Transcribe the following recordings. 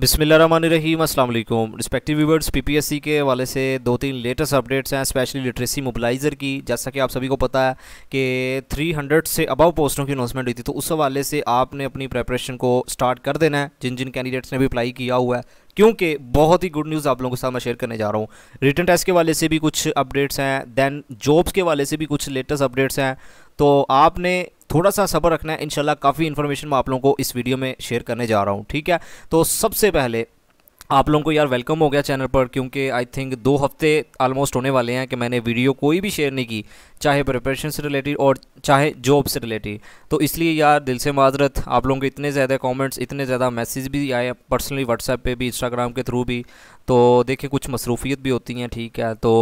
बिसमीम अल्लाम respective viewers PPSC के वाले से दो तीन लेटेस्ट अपडेट्स हैं स्पेशली लिटरेसी मोबलाइज़र की जैसा कि आप सभी को पता है कि 300 से अबव पोस्टों की अनाउंसमेंट हुई थी तो उस हवाले से आपने अपनी प्रेपरेशन को स्टार्ट कर देना है जिन जिन कैंडिडेट्स ने भी अप्लाई किया हुआ है क्योंकि बहुत ही गुड न्यूज़ आप लोगों के साथ मैं शेयर करने जा रहा हूँ रिटर्न टेस्ट के वाले से भी कुछ अपडेट्स हैं दैन जॉब्स के वाले से भी कुछ लेटेस्ट अपडेट्स हैं तो आपने थोड़ा सा सब्र रखना है इनशाला काफ़ी इन्फॉर्मेशन मैं आप लोगों को इस वीडियो में शेयर करने जा रहा हूँ ठीक है तो सबसे पहले आप लोगों को यार वेलकम हो गया चैनल पर क्योंकि आई थिंक दो हफ्ते ऑलमोस्ट होने वाले हैं कि मैंने वीडियो कोई भी शेयर नहीं की चाहे प्रिपरेशन से रिलेटेड और चाहे जॉब से रिलेटेड तो इसलिए यार दिल से माजरत आप लोगों के इतने ज़्यादा कमेंट्स इतने ज़्यादा मैसेज भी आए पर्सनली व्हाट्सएप पे भी इंस्टाग्राम के थ्रू भी तो देखिए कुछ मसरूफियत भी होती हैं ठीक है तो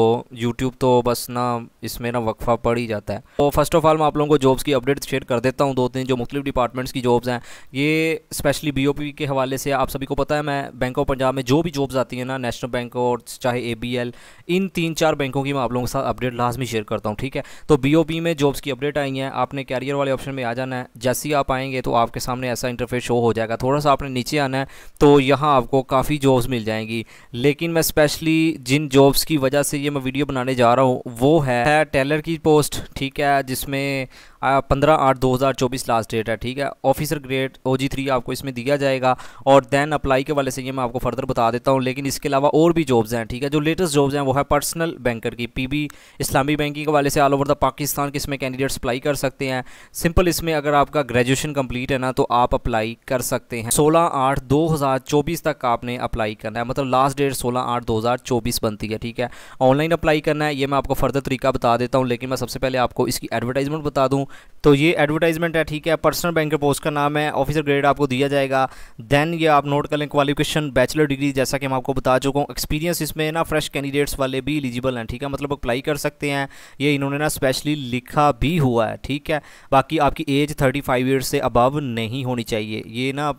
यूट्यूब तो बस ना इसमें ना वक्फा पड़ ही जाता है तो फर्स्ट ऑफ ऑल मैं आप लोगों को जॉब्स की अपडेट शेयर कर देता हूँ दो तीन जो मुख्तु डिपार्टमेंट्स की जॉब्स हैं ये स्पेशली बी के हवाले से आप सभी को पता है मैं बैंक ऑफ पंजाब में जो भी जॉब्स आती हैं ना नेशनल बैंक और चाहे ए इन तीन चार बैंकों की मैं आप लोगों के साथ अपडेट लाजमी शेयर करता हूँ ठीक है तो बी में जॉब्स की अपडेट आई है आपने कैरियर वाले ऑप्शन में आ जाना है जैसे ही आप आएंगे तो आपके सामने ऐसा इंटरफेस शो हो जाएगा थोड़ा सा आपने नीचे आना है तो यहाँ आपको काफ़ी जॉब्स मिल जाएंगी लेकिन मैं स्पेशली जिन जॉब्स की वजह से ये मैं वीडियो बनाने जा रहा हूँ वो है टेलर की पोस्ट ठीक है जिसमें पंद्रह आठ दो हज़ार चौबीस लास्ट डेट है ठीक है officer grade O G three आपको इसमें दिया जाएगा और देन अप्लाई के वाले से ये मैं आपको फर्दर बता देता हूँ लेकिन इसके अलावा और भी जॉब्स हैं ठीक है जो लेटेस्ट जॉब्स हैं वो है पर्सनल बैंकर की पी बी इस्लामी बैंकिंग के वाले से all all over the Pakistan के इसमें कैंडिडेट्स अप्लाई कर सकते हैं सिंपल इसमें अगर आपका ग्रेजुएशन कंप्लीट है ना तो आप अप्लाई कर सकते हैं सोलह आठ दो हज़ार चौबीस तक आपने अप्लाई करना है मतलब लास्ट डेट सोलह आठ दो हज़ार चौबीस बनती है ठीक है ऑनलाइन अप्लाई करना है ये मैं आपको फर्दर तरीका बता देता हूँ लेकिन मैं सबसे पहले आपको इसकी एडवर्टाइजमेंट बता दूँ तो ये एडवर्टाइजमेंट है ठीक है पर्सनल बैंकर पोस्ट का नाम है ऑफिसर ग्रेड आपको दिया जाएगा देन ये आप नोट कर लें क्वालिफिकेशन बैचलर डिग्री जैसा कि मैं आपको बता चुका हूँ एक्सपीरियंस इसमें ना फ्रेश कैंडिडेट्स वाले भी एलिजिबल हैं ठीक है मतलब अप्लाई कर सकते हैं ये इन्होंने ना स्पेशली लिखा भी हुआ है ठीक है बाकी आपकी एज 35 फाइव ईयर से अबव नहीं होनी चाहिए ये ना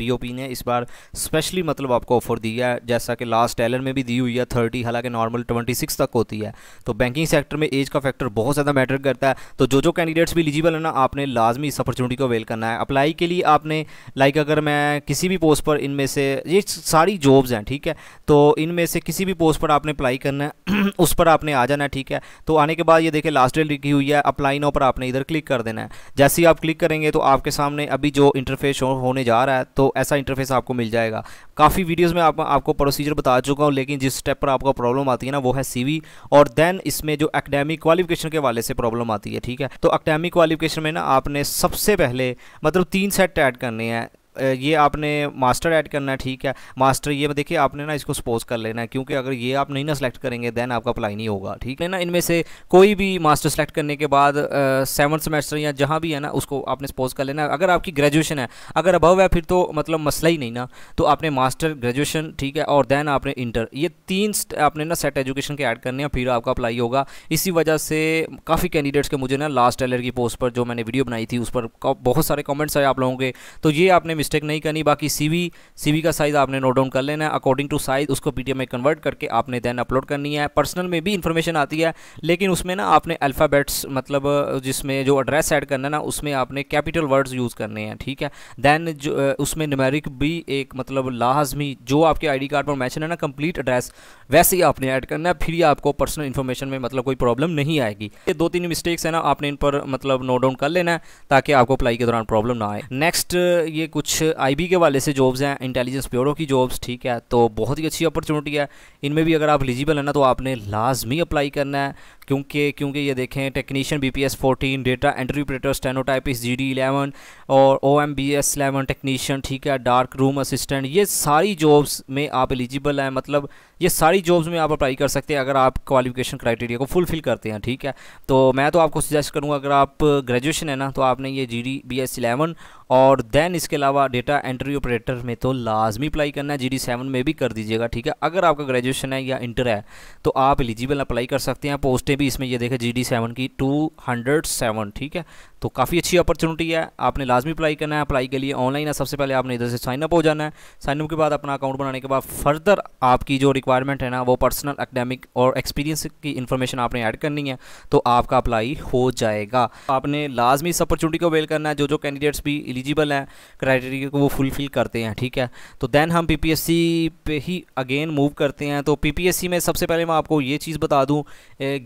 बीओपी ने इस बार स्पेशली मतलब आपको ऑफर दिया है जैसा कि लास्ट टैलर में भी दी हुई है थर्टी हालांकि नॉर्मल 26 तक होती है तो बैंकिंग सेक्टर में एज का फैक्टर बहुत ज़्यादा मैटर करता है तो जो जो कैंडिडेट्स भी एलिजिबल है ना आपने लाजमी इस अपॉर्चुनिटी को अवेल करना है अप्लाई के लिए आपने लाइक अगर मैं किसी भी पोस्ट पर इनमें से ये सारी जॉब्स हैं ठीक है तो इनमें से किसी भी पोस्ट पर आपने अप्लाई करना है उस पर आपने आ जाना है ठीक है तो आने के बाद ये देखें लास्ट डेट लिखी हुई है अप्लाई नो पर आपने इधर क्लिक कर देना है जैसे ही आप क्लिक करेंगे तो आपके सामने अभी जो इंटरफेस होने जा रहा है तो ऐसा इंटरफेस आपको मिल जाएगा काफ़ी वीडियोज़ में आप, आपको प्रोसीजर बता चुका हूँ लेकिन जिस स्टेप पर आपको प्रॉब्लम आती है ना वो है सीवी और देन इसमें जो एकेडमिक क्वालिफिकेशन के वाले से प्रॉब्लम आती है ठीक है तो एकेडमिक क्वालिफिकेशन में ना आपने सबसे पहले मतलब तीन सेट ऐड करने हैं ये आपने मास्टर ऐड करना है ठीक है मास्टर ये देखिए आपने ना इसको सपोज कर लेना है क्योंकि अगर ये आप नहीं ना सेलेक्ट करेंगे देन आपका अप्लाई नहीं होगा ठीक है ना इनमें से कोई भी मास्टर सेलेक्ट करने के बाद सेवन सेमेस्टर या जहाँ भी है ना उसको आपने सपोज कर लेना अगर आपकी ग्रेजुएशन है अगर अबव है फिर तो मतलब मसला ही नहीं ना तो आपने मास्टर ग्रेजुएशन ठीक है और देन आपने इंटर ये तीन आपने ना सेट एजुकेशन के ऐड करने हैं फिर आपका अप्लाई होगा इसी वजह से काफ़ी कैंडिडेट्स के मुझे ना लास्ट टेलर की पोस्ट पर जो मैंने वीडियो बनाई थी उस पर बहुत सारे कॉमेंट्स आए आप लोगों के तो ये आपने मिस्टेक नहीं करनी बाकी सीवी सीवी का साइज़ आपने नोट डाउन कर लेना है अकॉर्डिंग टू साइज़ उसको पीडीएफ में कन्वर्ट करके आपने देन अपलोड करनी है पर्सनल में भी इन्फॉर्मेशन आती है लेकिन उसमें ना आपने अल्फ़ाबेट्स मतलब जिसमें जो एड्रेस ऐड करना है ना उसमें आपने कैपिटल वर्ड्स यूज़ करने हैं ठीक है दैन जो उसमें नमेरिक भी एक मतलब लाजमी जो आपके आई कार्ड पर मैचन है ना कंप्लीट एड्रेस वैसे ही आपने ऐड करना है फिर ही आपको पर्सनल इन्फॉर्मेशन में मतलब कोई प्रॉब्लम नहीं आएगी ये दो तीन मिस्टेक्स है ना आपने इन पर मतलब नोट डाउन कर लेना है ताकि आपको अप्लाई के दौरान प्रॉब्लम ना आए नेक्स्ट ये कुछ कुछ आईबी के वाले से जॉब्स हैं इंटेलिजेंस ब्यूरो की जॉब्स ठीक है तो बहुत ही अच्छी अपॉर्चुनिटी है इनमें भी अगर आप एलिजिबल हैं ना तो आपने लाजमी अप्लाई करना है क्योंकि क्योंकि ये देखें technician B P S fourteen data entry operator stenotypist G D eleven और O M B S eleven technician ठीक है डार्क रूम असिस्टेंट ये सारी जॉब्स में आप एलिजिबल हैं मतलब ये सारी जॉब्स में आप अप्लाई कर सकते हैं अगर आप क्वालिफिकेशन क्राइटेरिया को फुलफिल करते हैं ठीक है तो मैं तो आपको सजेस्ट करूँगा अगर आप ग्रेजुएशन है ना तो आपने ये G D B S eleven और देन इसके अलावा डेटा एंट्री ऑपरेटर में तो लाजमी अप्लाई करना है जी डी सेवन में भी कर दीजिएगा ठीक है अगर आपका ग्रेजुएशन है या इंटर है तो आप एलिजिबल अप्लाई कर सकते हैं पोस्टें भी इसमें ये देखें जी डी सेवन की टू हंड्रेड सेवन ठीक है तो काफ़ी अच्छी अपॉर्चुनिटी है आपने लाजमी अप्लाई करना है अप्लाई के लिए ऑनलाइन है सबसे पहले आपने इधर से साइनअप हो जाना है साइनअप के बाद अपना अकाउंट बनाने के बाद फर्दर आपकी जो रिक्वायरमेंट है ना वो पर्सनल अकेडेमिक और एक्सपीरियंस की इन्फॉर्मेशन आपने ऐड करनी है तो आपका अप्लाई हो जाएगा आपने लाजमी इस अपॉर्चुनिटी को अवेल करना है जो जो कैंडिडेट्स भी एलिजिबल हैं क्राइटेरिया को वो फुलफिल करते हैं ठीक है तो देन हम पी पे ही अगेन मूव करते हैं तो पी में सबसे पहले मैं आपको ये चीज़ बता दूँ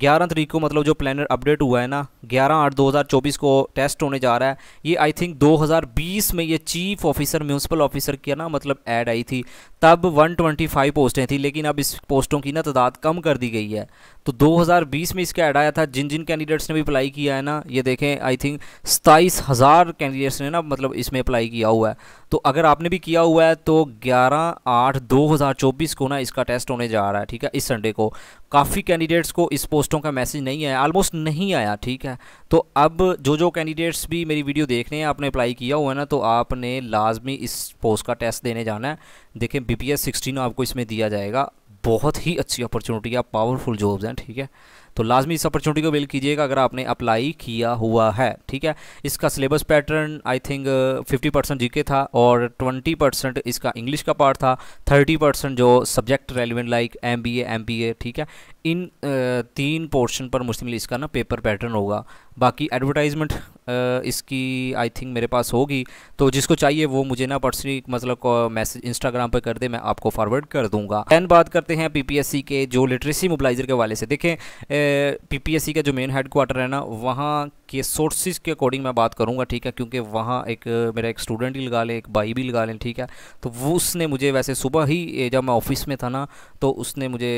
ग्यारह तरीक को मतलब जो प्लानर अपडेट हुआ है ना ग्यारह आठ दो को टेस्ट होने जा रहा है ये आई थिंक 2020 में ये चीफ ऑफिसर म्यूनसिपल ऑफिसर की ना मतलब ऐड आई थी तब 125 पोस्टें थी लेकिन अब इस पोस्टों की ना तादाद कम कर दी गई है तो 2020 में इसका ऐड आया था जिन जिन कैंडिडेट्स ने भी अप्लाई किया है ना ये देखें आई थिंक सताईस हज़ार कैंडिडेट्स ने ना मतलब इसमें अप्लाई किया हुआ है तो अगर आपने भी किया हुआ है तो 11 आठ 2024 को ना इसका टेस्ट होने जा रहा है ठीक है इस संडे को काफ़ी कैंडिडेट्स को इस पोस्टों का मैसेज नहीं आया आलमोस्ट नहीं आया ठीक है तो अब जो जो कैंडिडेट्स भी मेरी वीडियो देख रहे हैं आपने अप्लाई किया हुआ है ना तो आपने लाजमी इस पोस्ट का टेस्ट देने जाना है देखें बी पी एस आपको इसमें दिया जाएगा बहुत ही अच्छी अपॉर्चुनिटी है पावरफुल जॉब्स हैं ठीक है तो लाजमी इस अपॉर्चुनिटी को बिल कीजिएगा अगर आपने अप्लाई किया हुआ है ठीक है इसका syllabus pattern I think 50 percent जी था और 20 परसेंट इसका इंग्लिश का पार्ट था 30 परसेंट जो subject relevant like M B M B A ठीक है इन तीन पोर्शन पर मुश्तमिल इसका ना पेपर पैटर्न होगा बाकी एडवर्टाइजमेंट इसकी आई थिंक मेरे पास होगी तो जिसको चाहिए वो मुझे ना पर्सनली मतलब मैसेज इंस्टाग्राम पर कर दे मैं आपको फॉरवर्ड कर दूंगा दैन बात करते हैं पीपीएससी के जो लिटरेसी मोबलाइजर के वाले से देखें पीपीएससी का जो मेन हेड क्वार्टर है ना वहाँ के सोर्सेज के अकॉर्डिंग मैं बात करूँगा ठीक है क्योंकि वहाँ एक मेरा एक स्टूडेंट ही लगा लें एक भाई भी लगा लें ठीक है तो वो उसने मुझे वैसे सुबह ही जब मैं ऑफिस में था ना तो उसने मुझे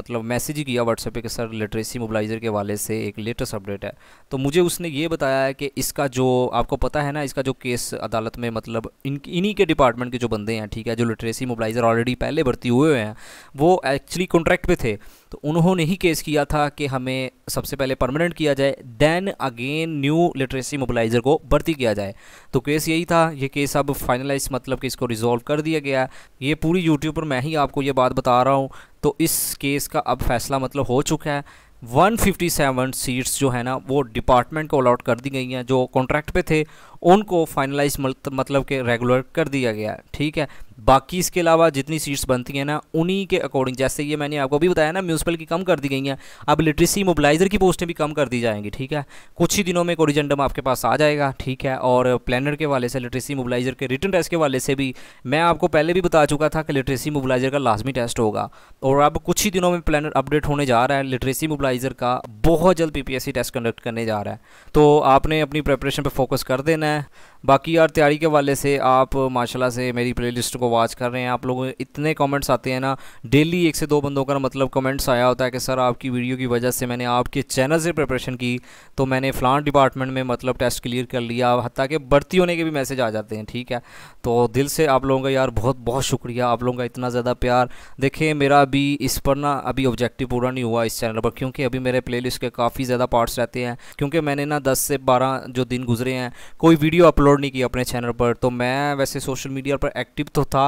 मतलब मैसेज ही किया व्हाट्सएप पर कि सर लिटरेसी मोबलाइजर के वाले से एक लेटेस्ट अपडेट है तो मुझे उसने ये बताया है कि इसका जो आपको पता है ना इसका जो केस अदालत में मतलब इन इन्हीं के डिपार्टमेंट के जो बंदे हैं ठीक है जो लिटरेसी मोबलाइज़र ऑलरेडी पहले भर्ती हुए हैं वो एक्चुअली कॉन्ट्रैक्ट पे थे तो उन्होंने ही केस किया था कि हमें सबसे पहले परमानेंट किया जाए then again new literacy mobiliser को भर्ती किया जाए तो केस यही था ये केस अब फाइनलाइज मतलब कि इसको रिजोल्व कर दिया गया ये पूरी यूट्यूब पर मैं ही आपको ये बात बता रहा हूँ तो इस केस का अब फैसला मतलब हो चुका है 157 सीट्स जो है ना वो डिपार्टमेंट को अलॉट कर दी गई हैं जो कॉन्ट्रैक्ट पे थे उनको फाइनलाइज मतलब के रेगुलर कर दिया गया ठीक है बाकी इसके अलावा जितनी सीट्स बनती हैं ना उन्हीं के अकॉर्डिंग जैसे ये मैंने आपको भी बताया ना म्यूनसिपल की कम कर दी गई हैं अब लिटरेसी मोबिलाइज़र की पोस्टें भी कम कर दी जाएंगी ठीक है कुछ ही दिनों में कोरिजेंडम आपके पास आ जाएगा ठीक है और प्लानर के वाले से लिटरेसी मोबिलाइज़र के रिटर्न टेस्ट के वाले से भी मैं आपको पहले भी बता चुका था कि लिटरेसी मोबिलाइज़र का लाजमी टेस्ट होगा और अब कुछ ही दिनों में प्लानर अपडेट होने जा रहा है लिटरेसी मोबिलाइज़र का बहुत जल्द पी टेस्ट कंडक्ट करने जा रहा है तो आपने अपनी प्रेपरेशन पर फोकस कर देना करना है बाकी यार तैयारी के वाले से आप माशाल्लाह से मेरी प्लेलिस्ट को वॉच कर रहे हैं आप लोगों इतने कमेंट्स आते हैं ना डेली एक से दो बंदों का मतलब कमेंट्स आया होता है कि सर आपकी वीडियो की वजह से मैंने आपके चैनल से प्रिपरेशन की तो मैंने फ़लान डिपार्टमेंट में मतलब टेस्ट क्लियर कर लिया हत्या के बढ़ती होने के भी मैसेज आ जाते हैं ठीक है तो दिल से आप लोगों का यार बहुत बहुत शुक्रिया आप लोगों का इतना ज़्यादा प्यार देखें मेरा अभी इस पर ना अभी ऑब्जेक्टिव पूरा नहीं हुआ इस चैनल पर क्योंकि अभी मेरे प्ले के काफ़ी ज़्यादा पार्ट्स रहते हैं क्योंकि मैंने ना दस से बारह जो दिन गुजरे हैं कोई कोई वीडियो अपलोड नहीं किया अपने चैनल पर तो मैं वैसे सोशल मीडिया पर एक्टिव तो था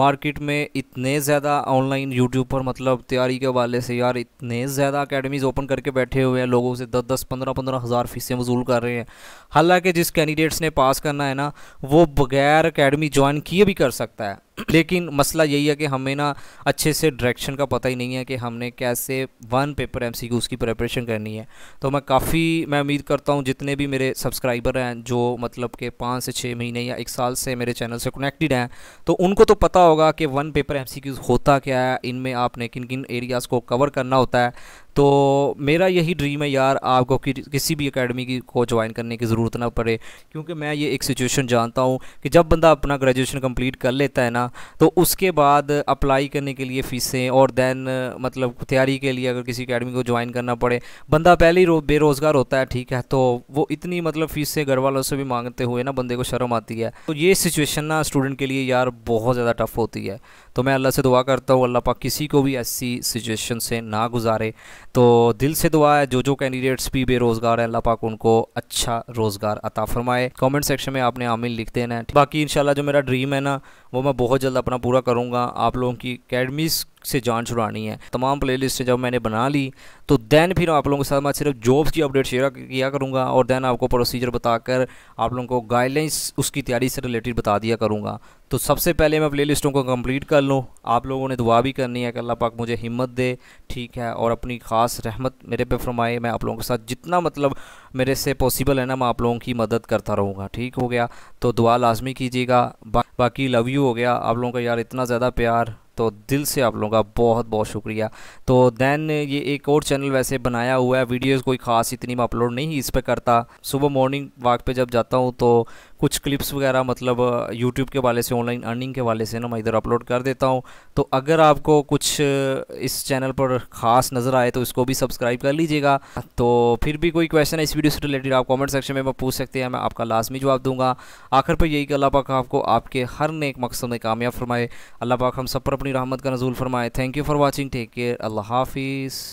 मार्केट में इतने ज़्यादा ऑनलाइन यूट्यूब पर मतलब तैयारी के हवाले से यार इतने ज़्यादा अकेडमीज़ ओपन करके बैठे हुए हैं लोगों से दस दस पंद्रह पंद्रह हज़ार फीसें वजूल कर रहे हैं हालांकि जिस कैंडिडेट्स ने पास करना है ना वो बगैर अकेडमी ज्वाइन किए भी कर सकता है लेकिन मसला यही है कि हमें ना अच्छे से डायरेक्शन का पता ही नहीं है कि हमने कैसे वन पेपर एम सी की प्रिपरेशन करनी है तो मैं काफ़ी मैं उम्मीद करता हूँ जितने भी मेरे सब्सक्राइबर हैं जो मतलब के पाँच से छः महीने या एक साल से मेरे चैनल से कनेक्टेड हैं तो उनको तो पता होगा कि वन पेपर एम होता क्या है इनमें आपने किन किन एरियाज़ को कवर करना होता है तो मेरा यही ड्रीम है यार आपको कि किसी भी अकेडमी की को ज्वाइन करने की ज़रूरत ना पड़े क्योंकि मैं ये एक सिचुएशन जानता हूँ कि जब बंदा अपना ग्रेजुएशन कंप्लीट कर लेता है ना तो उसके बाद अप्लाई करने के लिए फ़ीसें और दैन मतलब तैयारी के लिए अगर किसी अकेडमी को ज्वाइन करना पड़े बंदा पहले ही बेरोज़गार होता है ठीक है तो वो इतनी मतलब फ़ीसें घर वालों से भी मांगते हुए ना बंदे को शर्म आती है तो ये सिचुएशन ना स्टूडेंट के लिए यार बहुत ज़्यादा टफ़ होती है तो मैं अल्लाह से दुआ करता हूँ अल्लाह पाक किसी को भी ऐसी सिचुएशन से ना गुजारे तो दिल से दुआ है जो जो कैंडिडेट्स भी बेरोज़गार हैं अल्लाह पाक उनको अच्छा रोज़गार अता फरमाए कमेंट सेक्शन में आपने आमिल लिख देना है बाकी इन जो मेरा ड्रीम है ना वो मैं बहुत जल्द अपना पूरा करूँगा आप लोगों की अकेडमीज़ से जान छुड़ानी है तमाम प्ले लिस्ट जब मैंने बना ली तो दैन फिर आप लोगों के साथ मैं सिर्फ जॉब्स की अपडेट शेयर किया करूँगा और दैन आपको प्रोसीजर बताकर आप लोगों को गाइडलाइंस उसकी तैयारी से रिलेटेड बता दिया करूँगा तो सबसे पहले मैं प्ले लिस्टों को कंप्लीट कर लूँ आप लोगों ने दुआ भी करनी है कि अल्लाह पाक मुझे हिम्मत दे ठीक है और अपनी ख़ास रहमत मेरे पे फरमाए मैं आप लोगों के साथ जितना मतलब मेरे से पॉसिबल है ना मैं आप लोगों की मदद करता रहूँगा ठीक हो गया तो दुआ लाजमी कीजिएगा बाकी लव यू हो गया आप लोगों का यार इतना ज़्यादा प्यार तो दिल से आप लोगों का बहुत बहुत शुक्रिया तो दैन ये एक और चैनल वैसे बनाया हुआ है वीडियोस कोई ख़ास इतनी मैं अपलोड नहीं इस पर करता सुबह मॉर्निंग वॉक पे जब जाता हूँ तो कुछ क्लिप्स वगैरह मतलब यूट्यूब के वाले से ऑनलाइन अर्निंग के वाले से ना मैं इधर अपलोड कर देता हूँ तो अगर आपको कुछ इस चैनल पर ख़ास नज़र आए तो इसको भी सब्सक्राइब कर लीजिएगा तो फिर भी कोई क्वेश्चन है इस वीडियो से रिलेटेड आप कॉमेंट सेक्शन में पूछ सकते हैं मैं आपका लाजमी जवाब दूंगा आखिर पर यही कि अल्लाह पाक आपको आपके हर नेक मकसद में कामयाब फरमाए अल्लाह पाक हम सब पर अपनी रहमत का नजूल फरमाए thank you for watching take care अल्लाह हाफिज़